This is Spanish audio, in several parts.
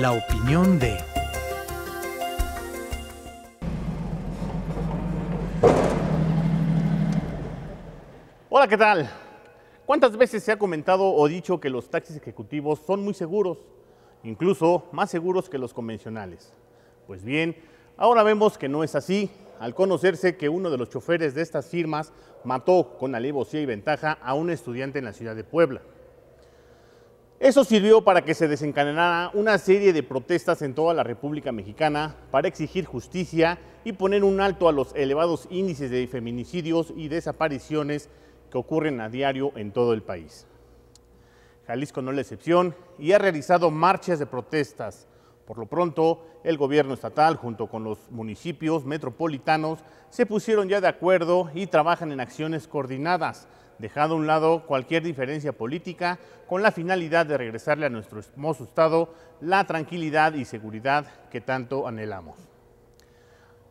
la opinión de... Hola, ¿qué tal? ¿Cuántas veces se ha comentado o dicho que los taxis ejecutivos son muy seguros, incluso más seguros que los convencionales? Pues bien, ahora vemos que no es así al conocerse que uno de los choferes de estas firmas mató con alevosía y ventaja a un estudiante en la ciudad de Puebla. Eso sirvió para que se desencadenara una serie de protestas en toda la República Mexicana para exigir justicia y poner un alto a los elevados índices de feminicidios y desapariciones que ocurren a diario en todo el país. Jalisco no es la excepción y ha realizado marchas de protestas. Por lo pronto, el gobierno estatal junto con los municipios metropolitanos se pusieron ya de acuerdo y trabajan en acciones coordinadas Dejado a un lado cualquier diferencia política con la finalidad de regresarle a nuestro hermoso Estado la tranquilidad y seguridad que tanto anhelamos.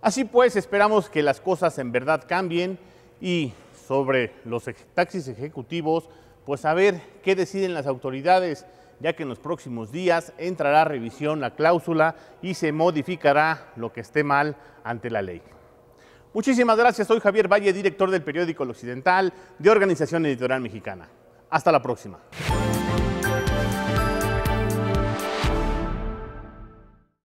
Así pues, esperamos que las cosas en verdad cambien y sobre los taxis ejecutivos, pues a ver qué deciden las autoridades, ya que en los próximos días entrará a revisión la cláusula y se modificará lo que esté mal ante la ley. Muchísimas gracias. Soy Javier Valle, director del periódico El Occidental de Organización Editorial Mexicana. Hasta la próxima.